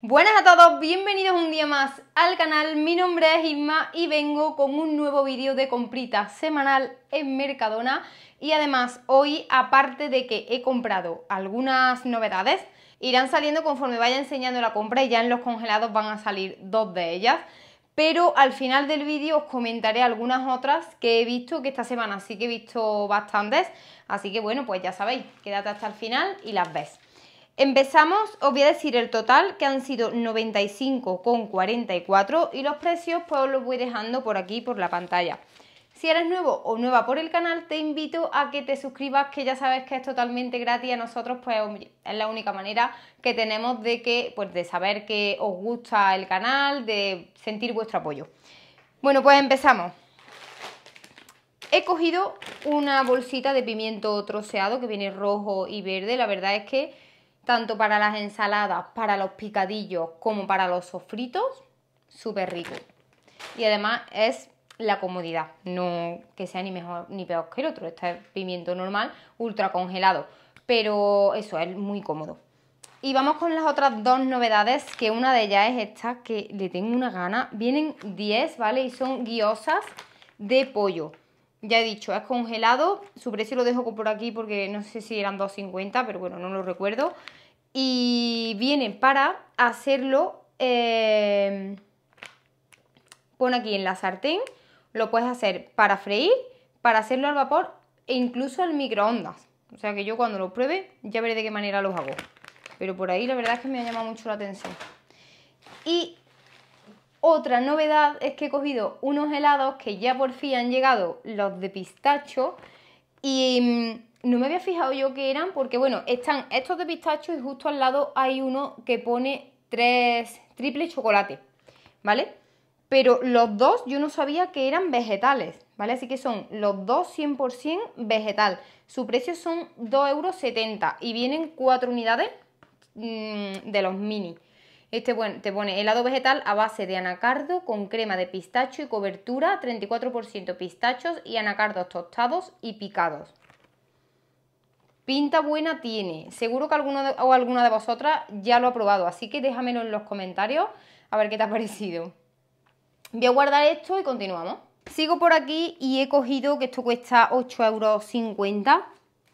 Buenas a todos, bienvenidos un día más al canal, mi nombre es Isma y vengo con un nuevo vídeo de comprita semanal en Mercadona y además hoy aparte de que he comprado algunas novedades irán saliendo conforme vaya enseñando la compra y ya en los congelados van a salir dos de ellas pero al final del vídeo os comentaré algunas otras que he visto que esta semana sí que he visto bastantes así que bueno pues ya sabéis, quédate hasta el final y las ves Empezamos, os voy a decir el total, que han sido 95,44 y los precios pues os los voy dejando por aquí, por la pantalla. Si eres nuevo o nueva por el canal, te invito a que te suscribas, que ya sabes que es totalmente gratis a nosotros, pues es la única manera que tenemos de que, pues de saber que os gusta el canal, de sentir vuestro apoyo. Bueno, pues empezamos. He cogido una bolsita de pimiento troceado que viene rojo y verde, la verdad es que tanto para las ensaladas, para los picadillos como para los sofritos, súper rico. Y además es la comodidad, no que sea ni mejor ni peor que el otro, este es pimiento normal, ultra congelado, pero eso es muy cómodo. Y vamos con las otras dos novedades, que una de ellas es esta, que le tengo una gana. Vienen 10, ¿vale? Y son guiosas de pollo ya he dicho, es congelado. Su precio lo dejo por aquí porque no sé si eran 2,50, pero bueno, no lo recuerdo. Y viene para hacerlo, pone em, pon aquí en la sartén, lo puedes hacer para freír, para hacerlo al vapor e incluso al microondas. O sea que yo cuando lo pruebe ya veré de qué manera los hago. Pero por ahí la verdad es que me ha llamado mucho la atención. Y otra novedad es que he cogido unos helados que ya por fin han llegado, los de pistacho, y mm, no me había fijado yo que eran, porque bueno, están estos de pistacho y justo al lado hay uno que pone tres triple chocolate, ¿vale? Pero los dos yo no sabía que eran vegetales, ¿vale? Así que son los dos 100% vegetal. Su precio son 2,70 euros y vienen cuatro unidades mm, de los mini. Este te pone helado vegetal a base de anacardo con crema de pistacho y cobertura 34% pistachos y anacardos tostados y picados. Pinta buena tiene. Seguro que alguno o alguna de vosotras ya lo ha probado, así que déjamelo en los comentarios a ver qué te ha parecido. Voy a guardar esto y continuamos. Sigo por aquí y he cogido, que esto cuesta 8,50 euros,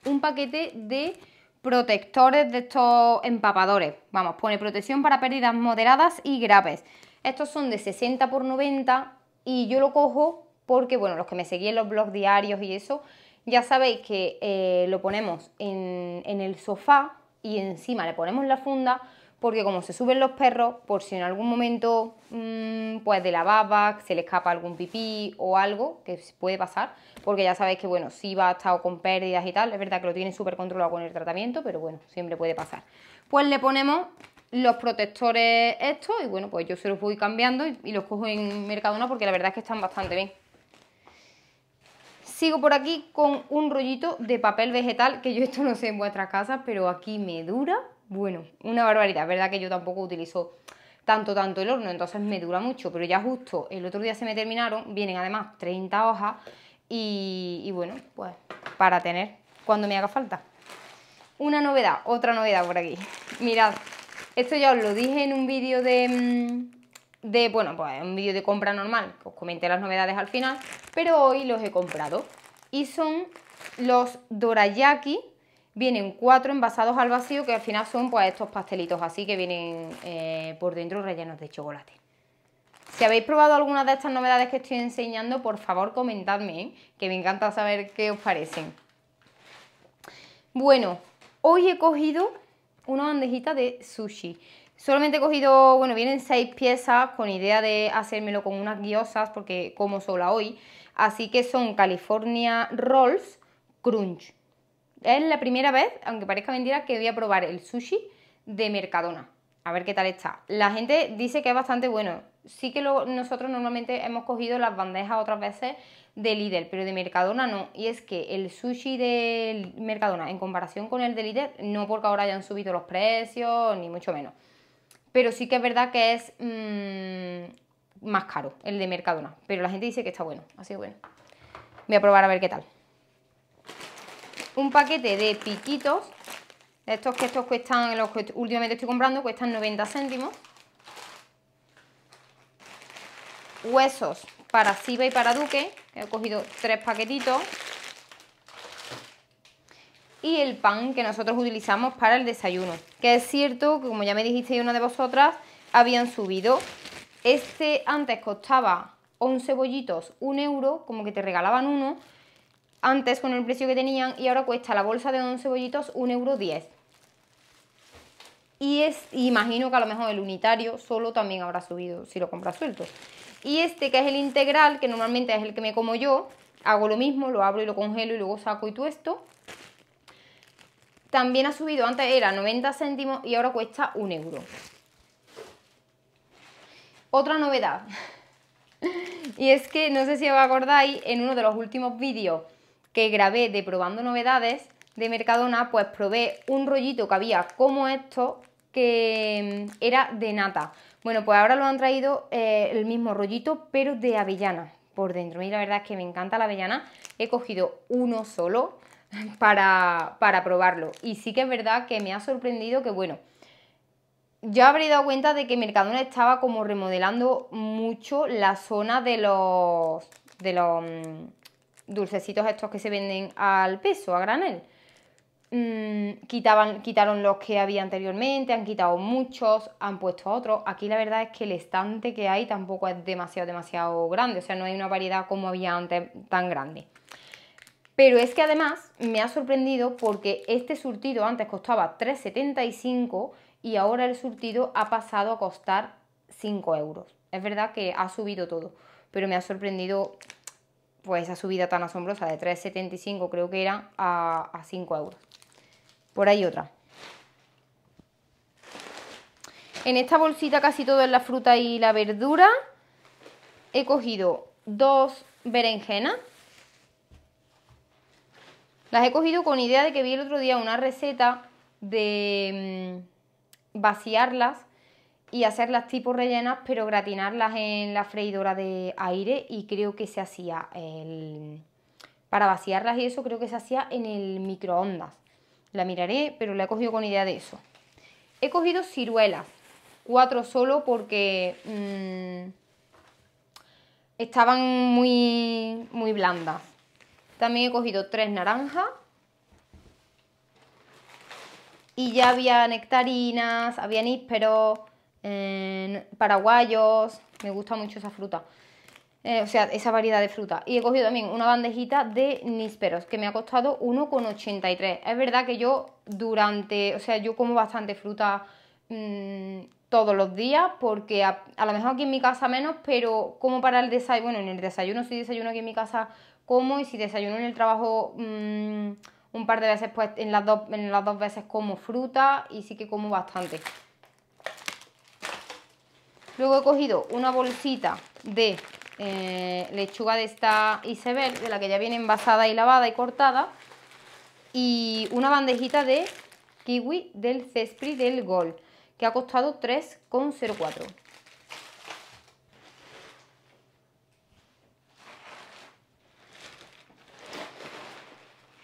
un paquete de protectores de estos empapadores. Vamos, pone protección para pérdidas moderadas y graves. Estos son de 60 por 90 y yo lo cojo porque, bueno, los que me seguían los blogs diarios y eso, ya sabéis que eh, lo ponemos en, en el sofá y encima le ponemos la funda porque como se suben los perros, por si en algún momento mm, pues de la baba se le escapa algún pipí o algo, que puede pasar, porque ya sabéis que bueno, si va a estado con pérdidas y tal, es verdad que lo tiene súper controlado con el tratamiento, pero bueno, siempre puede pasar. Pues le ponemos los protectores estos y bueno, pues yo se los voy cambiando y, y los cojo en Mercadona porque la verdad es que están bastante bien. Sigo por aquí con un rollito de papel vegetal, que yo esto no sé en vuestras casas, pero aquí me dura bueno, una barbaridad, verdad que yo tampoco utilizo tanto, tanto el horno, entonces me dura mucho, pero ya justo el otro día se me terminaron, vienen además 30 hojas y, bueno, pues para tener cuando me haga falta. Una novedad, otra novedad por aquí. Mirad, esto ya os lo dije en un vídeo de, mm, de, bueno, pues un vídeo de compra normal, que os comenté las novedades al final, pero hoy los he comprado y son los dorayaki Vienen cuatro envasados al vacío que al final son pues estos pastelitos así que vienen eh, por dentro rellenos de chocolate. Si habéis probado alguna de estas novedades que estoy enseñando, por favor comentadme, ¿eh? que me encanta saber qué os parecen. Bueno, hoy he cogido una bandejita de sushi. Solamente he cogido, bueno, vienen seis piezas con idea de hacérmelo con unas guiosas porque como sola hoy. Así que son California Rolls Crunch. Es la primera vez, aunque parezca mentira, que voy a probar el sushi de Mercadona. A ver qué tal está. La gente dice que es bastante bueno. Sí que nosotros normalmente hemos cogido las bandejas otras veces de Lidl, pero de Mercadona no. Y es que el sushi de Mercadona en comparación con el de Lidl, no porque ahora hayan subido los precios, ni mucho menos. Pero sí que es verdad que es mm, más caro el de Mercadona. Pero la gente dice que está bueno, así que bueno. Voy a probar a ver qué tal un paquete de piquitos, estos que estos cuestan, los que últimamente estoy comprando, cuestan 90 céntimos. Huesos para Siba y para Duque, he cogido tres paquetitos. Y el pan que nosotros utilizamos para el desayuno, que es cierto que como ya me dijisteis una de vosotras, habían subido. Este antes costaba 11 bollitos, un euro, como que te regalaban uno, antes con el precio que tenían y ahora cuesta la bolsa de 11 bollitos 1,10€. Y es, imagino que a lo mejor el unitario solo también habrá subido si lo compras suelto. Y este que es el integral, que normalmente es el que me como yo, hago lo mismo, lo abro y lo congelo y luego saco y esto. También ha subido, antes era 90 céntimos y ahora cuesta 1 euro. Otra novedad. y es que, no sé si os acordáis, en uno de los últimos vídeos que grabé de probando novedades de Mercadona, pues probé un rollito que había como esto, que mm, era de nata. Bueno, pues ahora lo han traído eh, el mismo rollito, pero de avellana por dentro. Y la verdad es que me encanta la avellana. He cogido uno solo para, para probarlo. Y sí que es verdad que me ha sorprendido que, bueno, yo habré dado cuenta de que Mercadona estaba como remodelando mucho la zona de los, de los mm, dulcecitos estos que se venden al peso, a granel. Mm, quitaron los que había anteriormente, han quitado muchos, han puesto otros. Aquí la verdad es que el estante que hay tampoco es demasiado, demasiado grande. O sea, no hay una variedad como había antes tan grande. Pero es que además me ha sorprendido porque este surtido antes costaba 3,75 y ahora el surtido ha pasado a costar 5 euros. Es verdad que ha subido todo, pero me ha sorprendido pues esa subida tan asombrosa de 3,75 creo que era a, 5 euros. Por ahí otra. En esta bolsita casi todo es la fruta y la verdura. He cogido dos berenjenas. Las he cogido con idea de que vi el otro día una receta de mm, vaciarlas y hacerlas tipo rellenas, pero gratinarlas en la freidora de aire y creo que se hacía el... para vaciarlas y eso creo que se hacía en el microondas. La miraré, pero la he cogido con idea de eso. He cogido ciruelas, cuatro solo porque mm, estaban muy, muy blandas. También he cogido tres naranjas y ya había nectarinas, había nísperos, paraguayos, me gusta mucho esa fruta. Eh, o sea, esa variedad de fruta. Y he cogido también una bandejita de nísperos, que me ha costado 1,83. Es verdad que yo durante, o sea, yo como bastante fruta mm, todos los días, porque a, lo mejor aquí en mi casa menos, pero como para el desayuno, bueno, en el desayuno, si desayuno aquí en mi casa, como, y si desayuno en el trabajo mm, un par de veces, pues en las, dos, en las dos veces como fruta, y sí que como bastante. Luego he cogido una bolsita de eh, lechuga de esta iceberg, de la que ya viene envasada y lavada y cortada, y una bandejita de kiwi del cespri del Gol, que ha costado 3,04.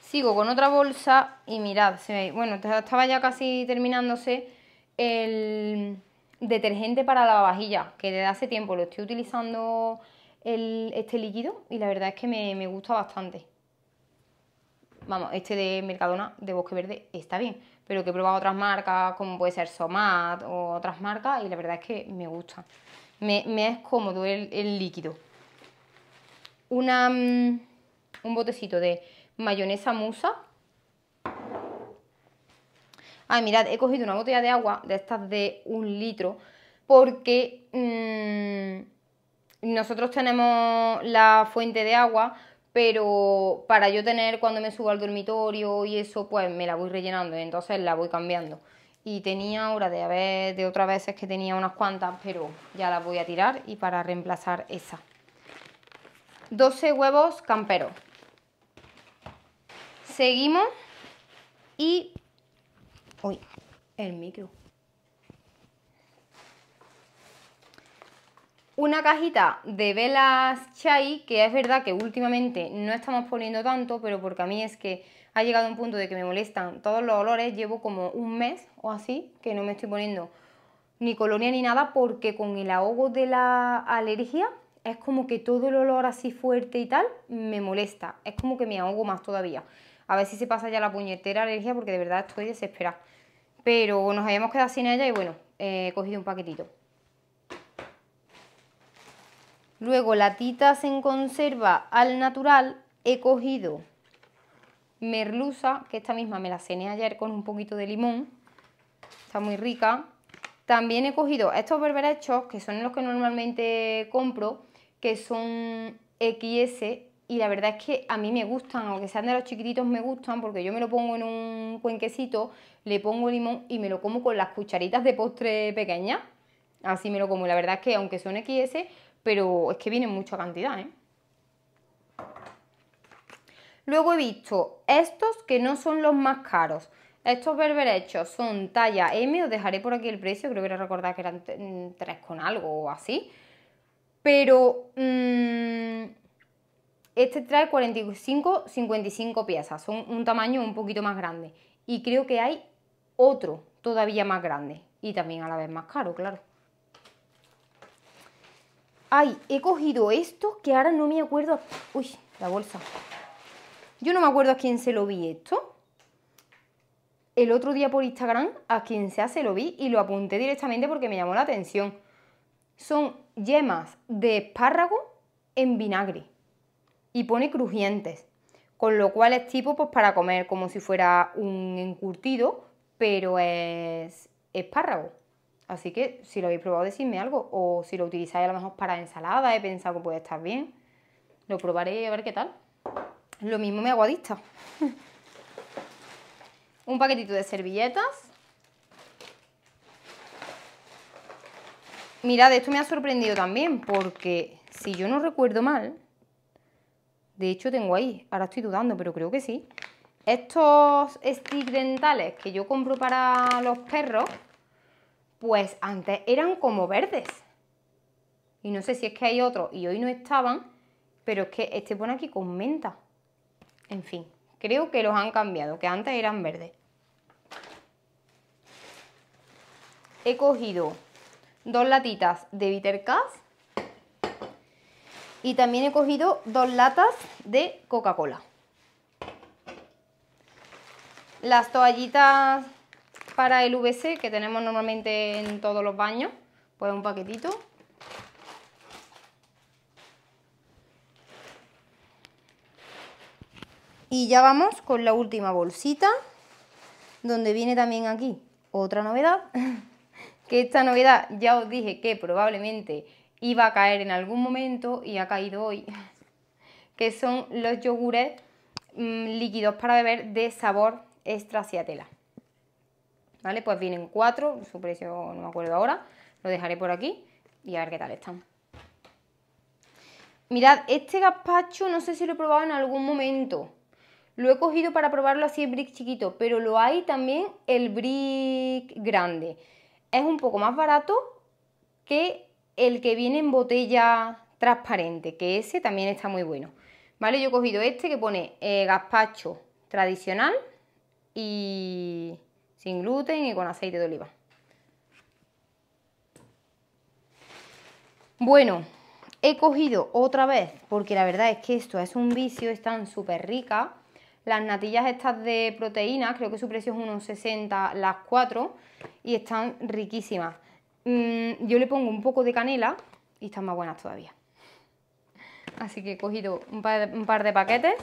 Sigo con otra bolsa y mirad, se bueno, estaba ya casi terminándose el, Detergente para la vajilla, que desde hace tiempo lo estoy utilizando este líquido y la verdad es que me, gusta bastante. Vamos, este de Mercadona, de Bosque Verde, está bien, pero que he probado otras marcas, como puede ser Somat o otras marcas, y la verdad es que me gusta. Me, es cómodo el, líquido. Mm, un botecito de mayonesa musa, Ay, mirad, he cogido una botella de agua de estas de un litro porque mm, nosotros tenemos la fuente de agua, pero para yo tener cuando me subo al dormitorio y eso, pues me la voy rellenando, y entonces la voy cambiando. Y tenía ahora de haber de otras veces que tenía unas cuantas, pero ya las voy a tirar y para reemplazar esa. 12 huevos camperos. Seguimos y Uy, el micro. Una cajita de velas chai, que es verdad que últimamente no estamos poniendo tanto, pero porque a mí es que ha llegado un punto de que me molestan todos los olores. Llevo como un mes o así que no me estoy poniendo ni colonia ni nada porque con el ahogo de la alergia es como que todo el olor así fuerte y tal me molesta. Es como que me ahogo más todavía. A ver si se pasa ya la puñetera alergia porque de verdad estoy desesperada pero nos habíamos quedado sin ella y bueno, eh, he cogido un paquetito. Luego latitas en conserva al natural, he cogido merluza, que esta misma me la cené ayer con un poquito de limón, está muy rica. También he cogido estos berberechos, que son los que normalmente compro, que son XS, y la verdad es que a mí me gustan, aunque sean de los chiquititos me gustan porque yo me lo pongo en un cuenquecito, le pongo limón y me lo como con las cucharitas de postre pequeña. Así me lo como. La verdad es que aunque son XS, pero es que vienen mucha cantidad, ¿eh? Luego he visto estos que no son los más caros. Estos berberechos son talla M, os dejaré por aquí el precio, creo que era recordar que eran 3 mm, con algo o así. Pero... Mm, este trae 45-55 piezas, son un tamaño un poquito más grande. Y creo que hay otro todavía más grande y también a la vez más caro, claro. Ay, he cogido esto que ahora no me acuerdo... Uy, la bolsa. Yo no me acuerdo a quién se lo vi esto. El otro día por Instagram a quien se se lo vi y lo apunté directamente porque me llamó la atención. Son yemas de espárrago en vinagre y pone crujientes, con lo cual es tipo pues, para comer como si fuera un encurtido, pero es espárrago. Así que si lo habéis probado, decidme algo. O si lo utilizáis a lo mejor para ensalada, he pensado que puede estar bien. Lo probaré a ver qué tal. Lo mismo me aguadista. un paquetito de servilletas. Mirad, esto me ha sorprendido también porque si yo no recuerdo mal, de hecho, tengo ahí, ahora estoy dudando, pero creo que sí. Estos sticks dentales que yo compro para los perros, pues antes eran como verdes. Y no sé si es que hay otros y hoy no estaban, pero es que este pone aquí con menta. En fin, creo que los han cambiado, que antes eran verdes. He cogido dos latitas de bitter y también he cogido dos latas de Coca-Cola. Las toallitas para el VC que tenemos normalmente en todos los baños, pues un paquetito. Y ya vamos con la última bolsita, donde viene también aquí otra novedad, que esta novedad ya os dije que probablemente iba a caer en algún momento y ha caído hoy, que son los yogures mm, líquidos para beber de sabor extra siatela. ¿Vale? Pues vienen cuatro, su precio no me acuerdo ahora, lo dejaré por aquí y a ver qué tal están. Mirad, este gazpacho no sé si lo he probado en algún momento. Lo he cogido para probarlo así en brick chiquito, pero lo hay también el brick grande. Es un poco más barato que el que viene en botella transparente, que ese también está muy bueno. ¿Vale? Yo he cogido este que pone eh, gazpacho tradicional y sin gluten y con aceite de oliva. Bueno, he cogido otra vez, porque la verdad es que esto es un vicio, están súper ricas. Las natillas estas de proteína, creo que su precio es unos 60 las 4 y están riquísimas. Mm, yo le pongo un poco de canela y están más buenas todavía. Así que he cogido un par, de, paquetes.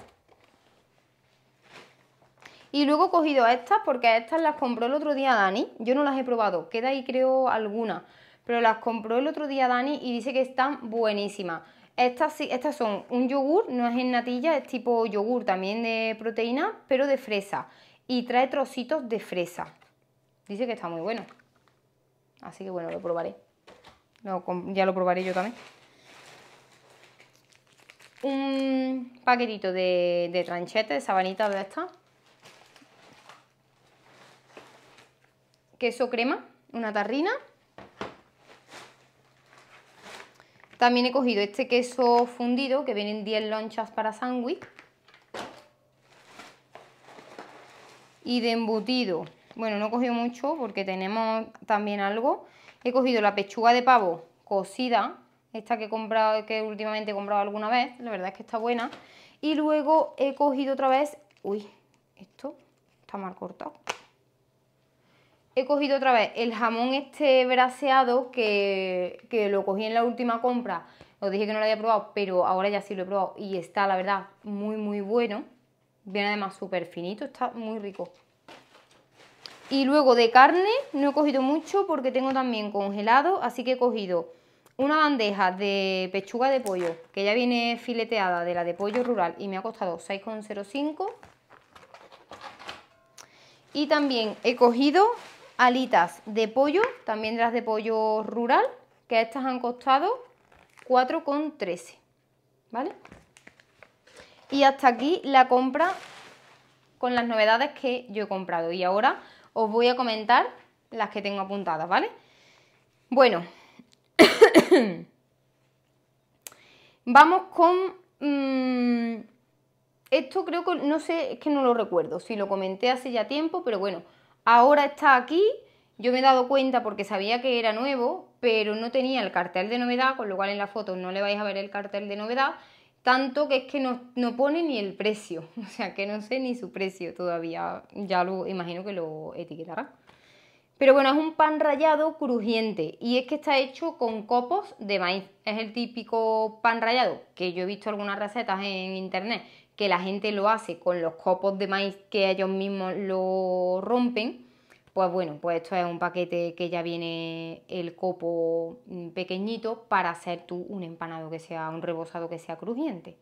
Y luego he cogido estas porque estas las compró el otro día Dani. Yo no las he probado, queda ahí creo alguna. Pero las compró el otro día Dani y dice que están buenísimas. Estas, estas son un yogur, no es en natilla, es tipo yogur también de proteína, pero de fresa. Y trae trocitos de fresa. Dice que está muy bueno. Así que bueno, lo probaré. ya lo probaré yo también. Un paquetito de, tranchete, de sabanita de esta Queso crema, una tarrina. También he cogido este queso fundido, que vienen 10 lonchas para sándwich. Y de embutido, bueno, no he cogido mucho porque tenemos también algo. He cogido la pechuga de pavo cocida, esta que he comprado, que últimamente he comprado alguna vez, la verdad es que está buena. Y luego he cogido otra vez, uy, esto está mal cortado. He cogido otra vez el jamón este braseado que, que lo cogí en la última compra. Os dije que no lo había probado, pero ahora ya sí lo he probado y está, la verdad, muy, muy bueno. Viene además súper finito, está muy rico. Y luego de carne no he cogido mucho porque tengo también congelado, así que he cogido una bandeja de pechuga de pollo, que ya viene fileteada de la de pollo rural y me ha costado 6,05. Y también he cogido alitas de pollo, también de las de pollo rural, que estas han costado 4,13. ¿Vale? Y hasta aquí la compra con las novedades que yo he comprado. Y ahora os voy a comentar las que tengo apuntadas, ¿vale? Bueno, vamos con... Mm, esto creo que, no sé, es que no lo recuerdo, si lo comenté hace ya tiempo, pero bueno, ahora está aquí, yo me he dado cuenta porque sabía que era nuevo, pero no tenía el cartel de novedad, con lo cual en la foto no le vais a ver el cartel de novedad, tanto que es que no, pone ni el precio, o sea que no sé ni su precio todavía, ya lo imagino que lo etiquetará. Pero bueno, es un pan rallado crujiente y es que está hecho con copos de maíz. Es el típico pan rallado que yo he visto algunas recetas en internet que la gente lo hace con los copos de maíz que ellos mismos lo rompen pues bueno, pues esto es un paquete que ya viene el copo mm, pequeñito para hacer tú un empanado que sea, un rebozado que sea crujiente.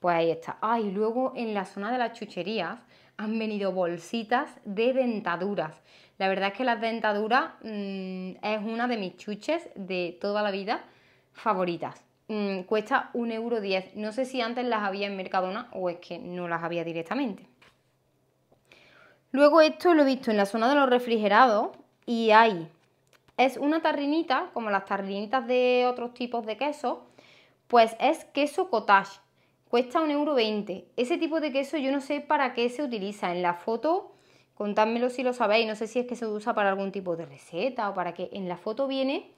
Pues ahí está. Ah, y luego en la zona de las chucherías han venido bolsitas de dentaduras. La verdad es que las dentaduras mm, es una de mis chuches de toda la vida favoritas. Mm, cuesta 1,10€. No sé si antes las había en Mercadona o es que no las había directamente. Luego esto lo he visto en la zona de los refrigerados y ahí Es una tarrinita, como las tarrinitas de otros tipos de queso, pues es queso cottage. Cuesta 1,20€. Ese tipo de queso yo no sé para qué se utiliza. En la foto, contádmelo si lo sabéis, no sé si es que se usa para algún tipo de receta o para qué. En la foto viene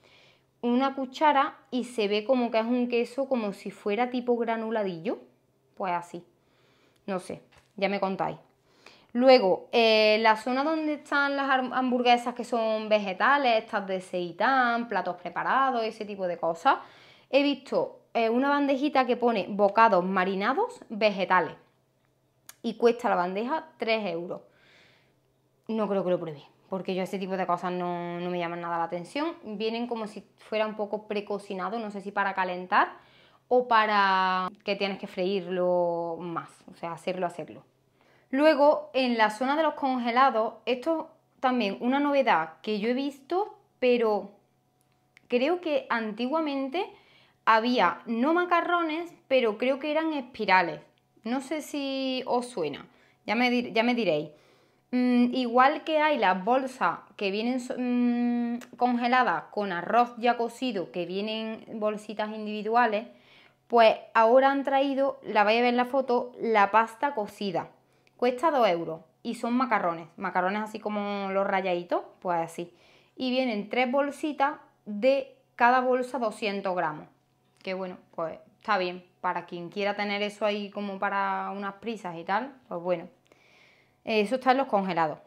una cuchara y se ve como que es un queso como si fuera tipo granuladillo. Pues así. No sé, ya me contáis. Luego, en eh, la zona donde están las hamburguesas que son vegetales, estas de seitán, platos preparados, ese tipo de cosas, he visto eh, una bandejita que pone bocados marinados vegetales y cuesta la bandeja 3 euros. No creo que lo pruebe, porque yo ese tipo de cosas no, no me llaman nada la atención. Vienen como si fuera un poco precocinado, no sé si para calentar o para que tienes que freírlo más, o sea, hacerlo, hacerlo. Luego, en la zona de los congelados, esto es también una novedad que yo he visto, pero creo que antiguamente había no macarrones, pero creo que eran espirales. No sé si os suena, ya me, diréis. Mm, igual que hay las bolsas que vienen mm, congeladas con arroz ya cocido, que vienen bolsitas individuales, pues ahora han traído, la vais a ver en la foto, la pasta cocida. Cuesta 2 euros y son macarrones, macarrones así como los rayaditos, pues así. Y vienen tres bolsitas de cada bolsa 200 gramos, que bueno, pues está bien. Para quien quiera tener eso ahí como para unas prisas y tal, pues bueno. Eso está en los congelados.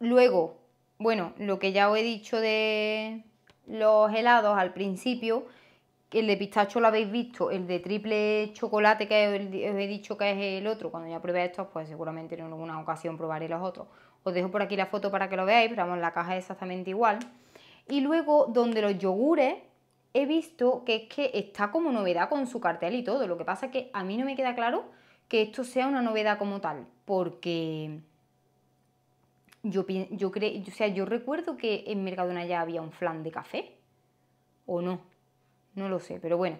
Luego, bueno, lo que ya os he dicho de los helados al principio, el de pistacho lo habéis visto, el de triple chocolate que os he dicho que es el otro, cuando ya pruebe estos, pues seguramente en alguna ocasión probaré los otros. Os dejo por aquí la foto para que lo veáis, pero vamos, la caja es exactamente igual. Y luego, donde los yogures, he visto que es que está como novedad con su cartel y todo. Lo que pasa es que a mí no me queda claro que esto sea una novedad como tal, porque yo, yo, creo, o sea, yo recuerdo que en Mercadona ya había un flan de café, ¿o no? no lo sé, pero bueno.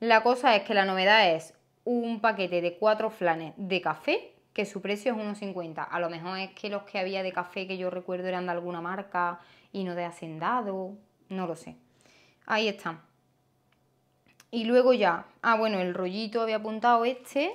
La cosa es que la novedad es un paquete de cuatro flanes de café, que su precio es 1,50. A lo mejor es que los que había de café que yo recuerdo eran de alguna marca y no de Hacendado, no lo sé. Ahí está. Y luego ya, ah bueno, el rollito había apuntado este.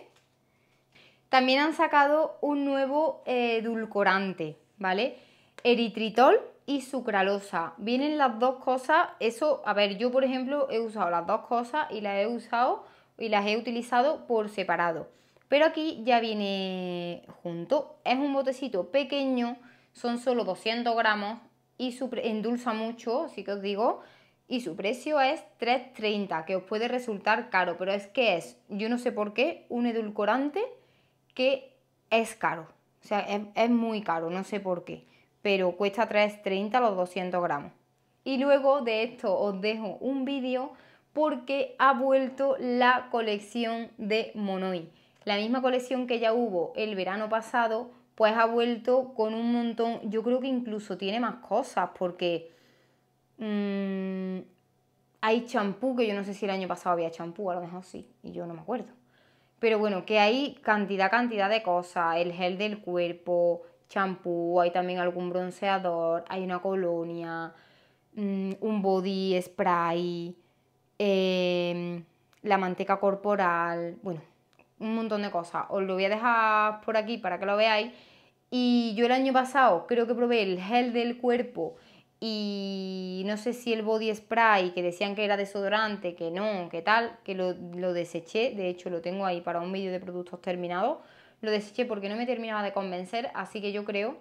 También han sacado un nuevo eh, edulcorante, ¿vale? Eritritol, y sucralosa. Vienen las dos cosas, eso, a ver, yo por ejemplo he usado las dos cosas y las he usado y las he utilizado por separado. Pero aquí ya viene junto, es un botecito pequeño, son solo 200 gramos y su endulza mucho, así que os digo, y su precio es 3,30, que os puede resultar caro, pero es que es, yo no sé por qué, un edulcorante que es caro, o sea, es muy caro, no sé por qué pero cuesta 3,30 los 200 gramos. Y luego de esto os dejo un vídeo porque ha vuelto la colección de Monoi. La misma colección que ya hubo el verano pasado, pues ha vuelto con un montón, yo creo que incluso tiene más cosas porque... Mm, hay champú, que yo no sé si el año pasado había champú, a lo mejor sí, y yo no me acuerdo. Pero bueno, que hay cantidad, cantidad de cosas, el gel del cuerpo, champú, hay también algún bronceador, hay una colonia, mm, un body spray, em, la manteca corporal, bueno, un montón de cosas. Os lo voy a dejar por aquí para que lo veáis. Y yo el año pasado creo que probé el gel del cuerpo y no sé si el body spray, que decían que era desodorante, que no, que tal, que lo, lo deseché. De hecho, lo tengo ahí para un vídeo de productos terminados lo deseché porque no me terminaba de convencer, así que yo creo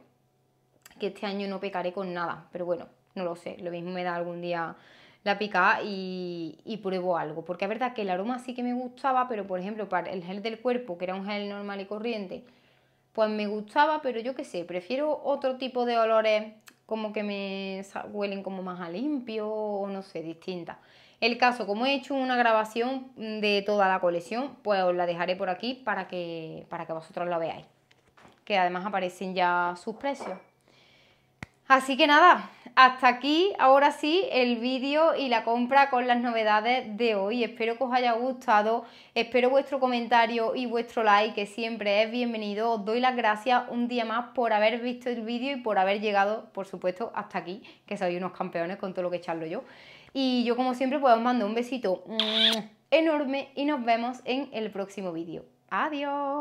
que este año no pecaré con nada, pero bueno, no lo sé, lo mismo me da algún día la pica y, y, pruebo algo, porque es verdad que el aroma sí que me gustaba, pero por ejemplo para el gel del cuerpo, que era un gel normal y corriente, pues me gustaba, pero yo qué sé, prefiero otro tipo de olores como que me huelen como más a limpio o no sé, distintas. El caso, como he hecho una grabación de toda la colección, pues os la dejaré por aquí para que, para que vosotros la veáis. Que además aparecen ya sus precios. Así que nada, hasta aquí ahora sí el vídeo y la compra con las novedades de hoy. Espero que os haya gustado, espero vuestro comentario y vuestro like que siempre es bienvenido. Os doy las gracias un día más por haber visto el vídeo y por haber llegado, por supuesto, hasta aquí, que sois unos campeones con todo lo que charlo yo. Y yo como siempre pues os mando un besito mm, enorme y nos vemos en el próximo vídeo. Adiós.